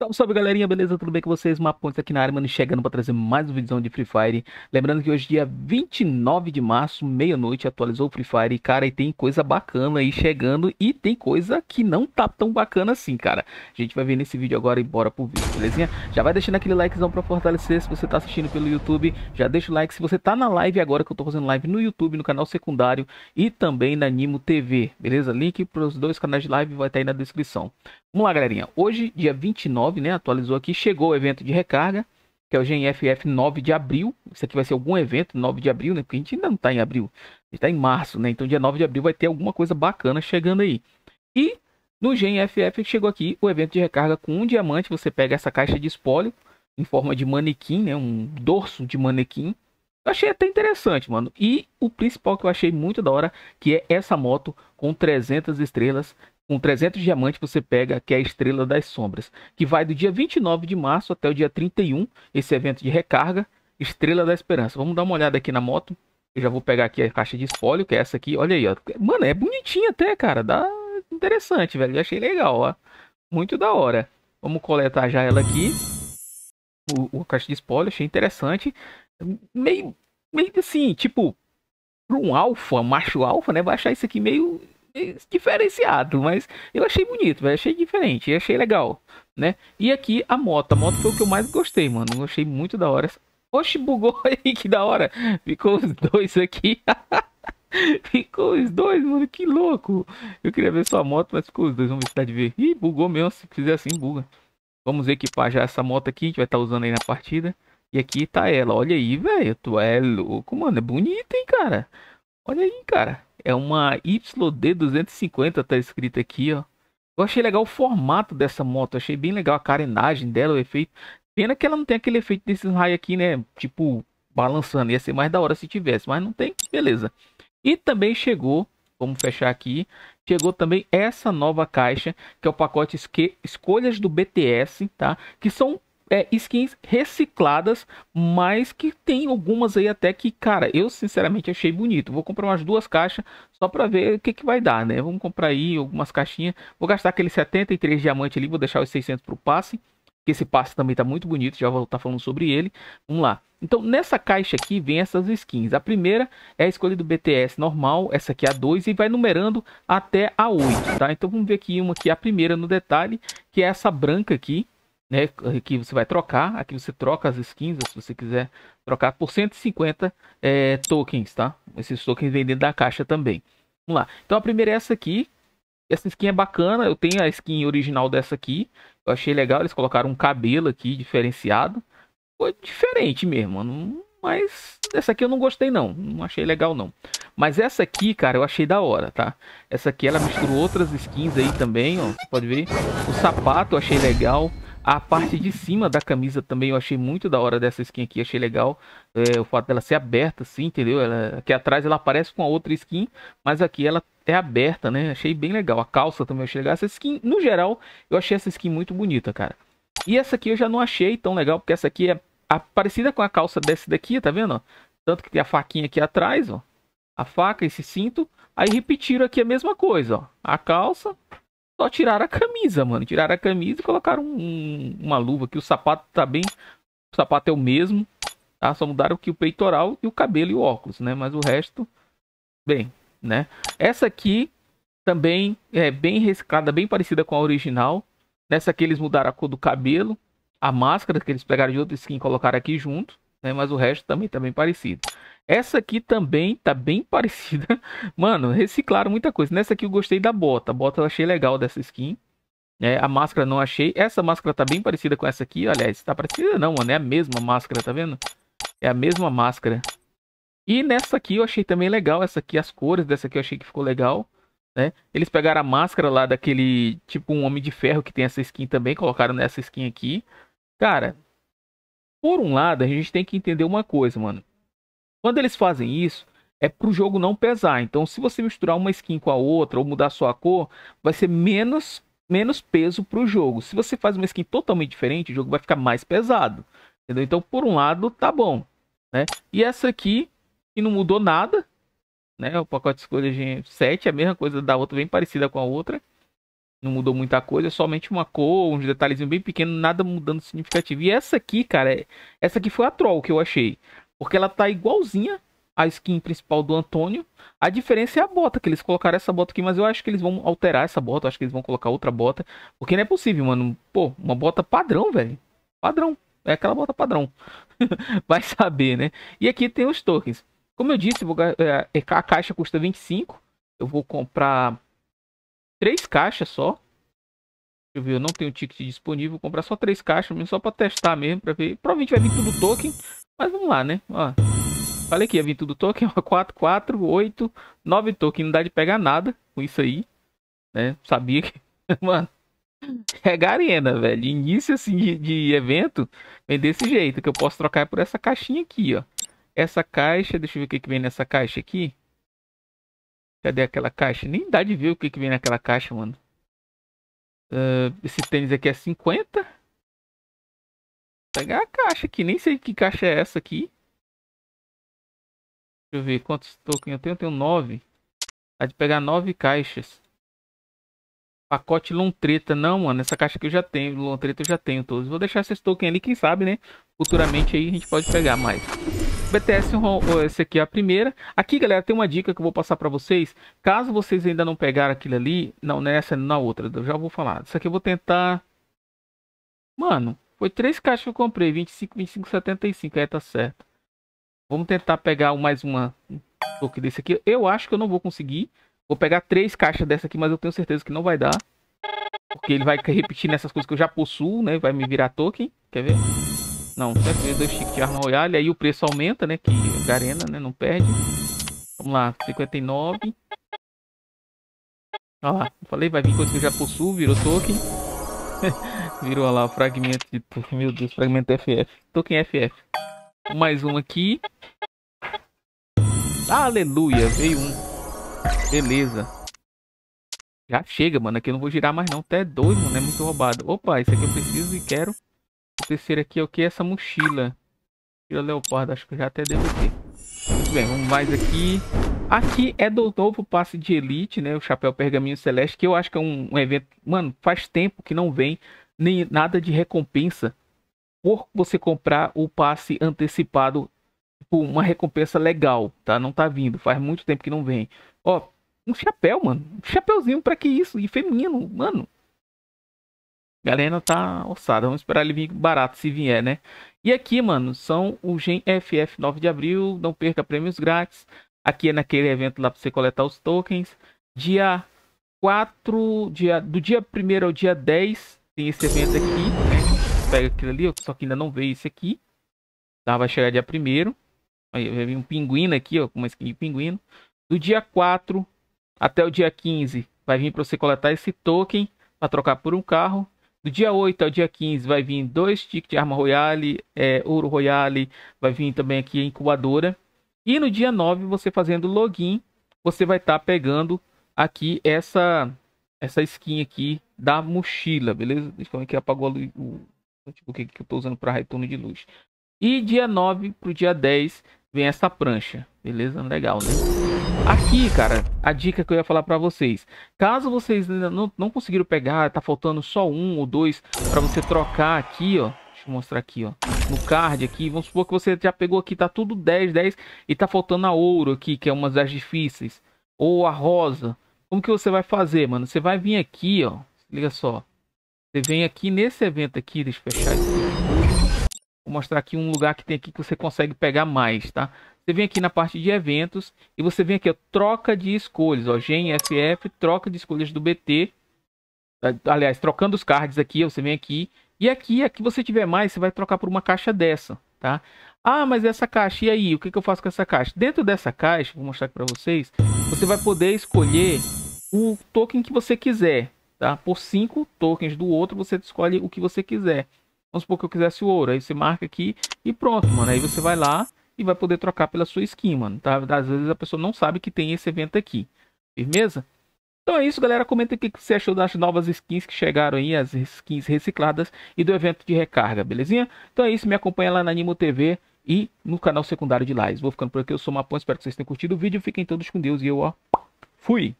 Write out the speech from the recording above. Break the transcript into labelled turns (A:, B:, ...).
A: Salve, salve galerinha, beleza? Tudo bem com vocês? Mapontes aqui na área, mano, chegando para trazer mais um vídeo de Free Fire. Lembrando que hoje, dia 29 de março, meia-noite, atualizou o Free Fire. Cara, e tem coisa bacana aí chegando e tem coisa que não tá tão bacana assim, cara. A gente vai ver nesse vídeo agora e bora pro vídeo, belezinha? Já vai deixando aquele likezão pra fortalecer se você tá assistindo pelo YouTube. Já deixa o like se você tá na live agora, que eu tô fazendo live no YouTube, no canal secundário e também na Nimo TV, beleza? Link pros dois canais de live vai estar tá aí na descrição. Vamos lá, galerinha. Hoje, dia 29, né? Atualizou aqui, chegou o evento de recarga, que é o GNFF 9 de abril. Isso aqui vai ser algum evento, 9 de abril, né? Porque a gente ainda não tá em abril. A gente tá em março, né? Então, dia 9 de abril vai ter alguma coisa bacana chegando aí. E no GNFF chegou aqui o evento de recarga com um diamante. Você pega essa caixa de espólio em forma de manequim, né? Um dorso de manequim. Eu achei até interessante, mano. E o principal que eu achei muito da hora, que é essa moto com 300 estrelas. Com 300 diamantes você pega que é a Estrela das Sombras, que vai do dia 29 de março até o dia 31, esse evento de recarga, Estrela da Esperança. Vamos dar uma olhada aqui na moto. Eu já vou pegar aqui a caixa de espólio, que é essa aqui. Olha aí, ó. Mano, é bonitinha até, cara. Dá interessante, velho. Eu achei legal, ó. Muito da hora. Vamos coletar já ela aqui. O, o caixa de espólio, achei interessante meio, meio assim, tipo, para um alfa, macho alfa, né? Vai achar isso aqui meio diferenciado, mas eu achei bonito, véio, achei diferente, achei legal, né? E aqui a moto, a moto foi o que eu mais gostei, mano, eu achei muito da hora. Oxe, bugou aí, que da hora, ficou os dois aqui, ficou os dois, mano, que louco. Eu queria ver sua moto, mas ficou os dois, vamos ver se dá de ver. Ih, bugou mesmo, se fizer assim, buga. Vamos equipar já essa moto aqui, a gente vai estar tá usando aí na partida. E aqui tá ela. Olha aí, velho. Tu é louco, mano. É bonita, hein, cara. Olha aí, cara. É uma YD250, tá escrito aqui, ó. Eu achei legal o formato dessa moto. Achei bem legal a carenagem dela, o efeito. Pena que ela não tem aquele efeito desses raios aqui, né? Tipo, balançando. Ia ser mais da hora se tivesse, mas não tem. Beleza. E também chegou, vamos fechar aqui, chegou também essa nova caixa, que é o pacote Escolhas do BTS, tá? Que são é, skins recicladas, mas que tem algumas aí até que, cara, eu sinceramente achei bonito. Vou comprar umas duas caixas só para ver o que, que vai dar, né? Vamos comprar aí algumas caixinhas. Vou gastar aquele 73 diamante ali, vou deixar os 600 pro passe. Que esse passe também tá muito bonito, já vou estar tá falando sobre ele. Vamos lá. Então, nessa caixa aqui vem essas skins. A primeira é a escolha do BTS normal, essa aqui é a 2 e vai numerando até a 8, tá? Então, vamos ver aqui uma que é a primeira no detalhe, que é essa branca aqui né, que você vai trocar. Aqui você troca as skins, se você quiser trocar, por 150 é, tokens, tá? Esses tokens vêm dentro da caixa também. Vamos lá. Então a primeira é essa aqui. Essa skin é bacana. Eu tenho a skin original dessa aqui. Eu achei legal. Eles colocaram um cabelo aqui diferenciado. Foi diferente mesmo, mano. Mas essa aqui eu não gostei não, não achei legal não. Mas essa aqui, cara, eu achei da hora, tá? Essa aqui ela misturou outras skins aí também, ó, você pode ver. O sapato eu achei legal, a parte de cima da camisa também eu achei muito da hora dessa skin aqui, achei legal. É, o fato dela ser aberta, assim, entendeu? Ela, aqui atrás ela aparece com a outra skin, mas aqui ela é aberta, né? Achei bem legal. A calça também achei legal. Essa skin, no geral, eu achei essa skin muito bonita, cara. E essa aqui eu já não achei tão legal, porque essa aqui é parecida com a calça dessa daqui, tá vendo? Tanto que tem a faquinha aqui atrás, ó. A faca, esse cinto. Aí repetiram aqui a mesma coisa, ó. A calça, só tiraram a camisa, mano. Tiraram a camisa e colocaram um, uma luva aqui. O sapato tá bem. O sapato é o mesmo. Tá? Só mudaram aqui o peitoral e o cabelo e o óculos, né? Mas o resto, bem, né? Essa aqui também é bem reciclada, bem parecida com a original. Nessa aqui eles mudaram a cor do cabelo. A máscara que eles pegaram de outro skin e colocaram aqui junto. Né? Mas o resto também tá bem parecido. Essa aqui também tá bem parecida. Mano, reciclaram muita coisa. Nessa aqui eu gostei da bota. A bota eu achei legal dessa skin. É, a máscara não achei. Essa máscara tá bem parecida com essa aqui. Aliás, tá parecida não, mano. É a mesma máscara, tá vendo? É a mesma máscara. E nessa aqui eu achei também legal. Essa aqui, as cores dessa aqui eu achei que ficou legal. Né? Eles pegaram a máscara lá daquele tipo um homem de ferro que tem essa skin também, colocaram nessa skin aqui. Cara, por um lado, a gente tem que entender uma coisa, mano. Quando eles fazem isso, é para o jogo não pesar. Então, se você misturar uma skin com a outra ou mudar sua cor, vai ser menos menos peso para o jogo. Se você faz uma skin totalmente diferente, o jogo vai ficar mais pesado. Entendeu? Então, por um lado, tá bom. Né? E essa aqui, que não mudou nada. Né? O pacote de escolha 7 é a mesma coisa da outra, bem parecida com a outra. Não mudou muita coisa, é somente uma cor, uns detalhezinhos bem pequenos, nada mudando significativo. E essa aqui, cara, é, essa aqui foi a troll que eu achei. Porque ela tá igualzinha à skin principal do Antônio. A diferença é a bota, que eles colocaram essa bota aqui, mas eu acho que eles vão alterar essa bota, eu acho que eles vão colocar outra bota. Porque não é possível, mano. Pô, uma bota padrão, velho. Padrão. É aquela bota padrão. Vai saber, né? E aqui tem os tokens. Como eu disse, vou, é, é, a caixa custa 25. Eu vou comprar três caixas só. Deixa eu ver, eu não tenho ticket disponível. Vou comprar só três caixas, mesmo só para testar mesmo, para ver. Provavelmente vai vir tudo token. Mas vamos lá, né? Ó. Falei que ia vir tudo token, ó, 4, 4, 8, 9 token. Não dá de pegar nada com isso aí, né? Sabia que... Mano, é garena, velho. Início, assim, de, de evento vem desse jeito, que eu posso trocar por essa caixinha aqui, ó. Essa caixa, deixa eu ver o que, que vem nessa caixa aqui. Cadê aquela caixa? Nem dá de ver o que, que vem naquela caixa, mano. Uh, esse tênis aqui é 50 pegar a caixa que Nem sei que caixa é essa aqui. Deixa eu ver quantos tokens eu tenho. Eu tenho nove Dá de pegar nove caixas. Pacote Lontreta. Não, mano. Essa caixa que eu já tenho. Lontreta eu já tenho todos. Vou deixar esses tokens ali. Quem sabe, né? Futuramente aí a gente pode pegar mais. BTS, esse aqui é a primeira. Aqui, galera, tem uma dica que eu vou passar para vocês. Caso vocês ainda não pegaram aquilo ali, não nessa, na outra, eu já vou falar. Isso aqui eu vou tentar. Mano, foi três caixas que eu comprei, 25, 25, 75. Aí tá certo. Vamos tentar pegar mais uma toque desse aqui. Eu acho que eu não vou conseguir. Vou pegar três caixas dessa aqui, mas eu tenho certeza que não vai dar. Porque ele vai repetir nessas coisas que eu já possuo, né? Vai me virar token. Quer ver? Não, quer ver dois tickets de arma royale. Aí o preço aumenta, né? Que é arena, né? Não perde. Vamos lá, 59. Olha lá, falei, vai vir coisa que eu já possuo, virou token. Virou lá o fragmento de... Meu Deus, fragmento FF. Token FF. Mais um aqui. Aleluia, veio um. Beleza. Já chega, mano. Aqui eu não vou girar mais não. Até doido, mano. É muito roubado. Opa, isso aqui eu preciso e quero. O terceiro aqui é o que? Essa mochila. o leopardo. Acho que eu já até devo ter. Muito bem, vamos mais aqui. Aqui é do novo passe de elite, né? O chapéu pergaminho celeste, que eu acho que é um, um evento... Mano, faz tempo que não vem nem nada de recompensa por você comprar o passe antecipado. por tipo, uma recompensa legal, tá? Não tá vindo, faz muito tempo que não vem. Ó, um chapéu, mano. Um chapéuzinho para que isso? E feminino, mano. galera tá ossada. Vamos esperar ele vir barato se vier, né? E aqui, mano, são o Gen FF 9 de abril. Não perca prêmios grátis. Aqui é naquele evento lá para você coletar os tokens. Dia 4, dia, do dia 1 ao dia 10 tem esse evento aqui. Né? Pega aquilo ali, só que ainda não veio esse aqui. Tá? Vai chegar dia 1 Aí vai vir um pinguino aqui, ó, com uma skin de pinguino. Do dia 4 até o dia 15 vai vir para você coletar esse token para trocar por um carro. Do dia 8 ao dia 15 vai vir dois tickets de arma royale, é, ouro royale, vai vir também aqui a incubadora. E no dia 9, você fazendo login, você vai estar tá pegando aqui essa essa skin aqui da mochila, beleza? Deixa eu ver aqui, apagou o tipo, que eu estou usando para retorno de luz. E dia 9 para o dia 10 vem essa prancha, beleza? Legal, né? Aqui, cara, a dica que eu ia falar para vocês. Caso vocês ainda não, não conseguiram pegar, tá faltando só um ou dois para você trocar aqui, ó. Deixa eu mostrar aqui, ó. No card aqui, vamos supor que você já pegou aqui, tá tudo 10, 10 e tá faltando a ouro aqui, que é uma das difíceis. Ou a rosa. Como que você vai fazer, mano? Você vai vir aqui, ó. Liga só. Você vem aqui nesse evento aqui, deixa eu fechar aqui. Vou mostrar aqui um lugar que tem aqui que você consegue pegar mais, tá? Você vem aqui na parte de eventos e você vem aqui, ó, troca de escolhas, ó, FF, troca de escolhas do BT. Aliás, trocando os cards aqui, você vem aqui. E aqui, aqui você tiver mais, você vai trocar por uma caixa dessa, tá? Ah, mas essa caixa, e aí? O que, que eu faço com essa caixa? Dentro dessa caixa, vou mostrar aqui pra vocês, você vai poder escolher o token que você quiser. Tá? Por 5 tokens do outro, você escolhe o que você quiser. Vamos supor que eu quisesse o ouro. Aí você marca aqui e pronto, mano. Aí você vai lá e vai poder trocar pela sua skin, mano. Tá? Às vezes a pessoa não sabe que tem esse evento aqui. Firmeza? Então é isso, galera. Comenta o que você achou das novas skins que chegaram aí, as skins recicladas e do evento de recarga, belezinha? Então é isso, me acompanha lá na Animo TV e no canal secundário de Lies. Vou ficando por aqui, eu sou Mapão, espero que vocês tenham curtido o vídeo. Fiquem todos com Deus e eu, ó, fui!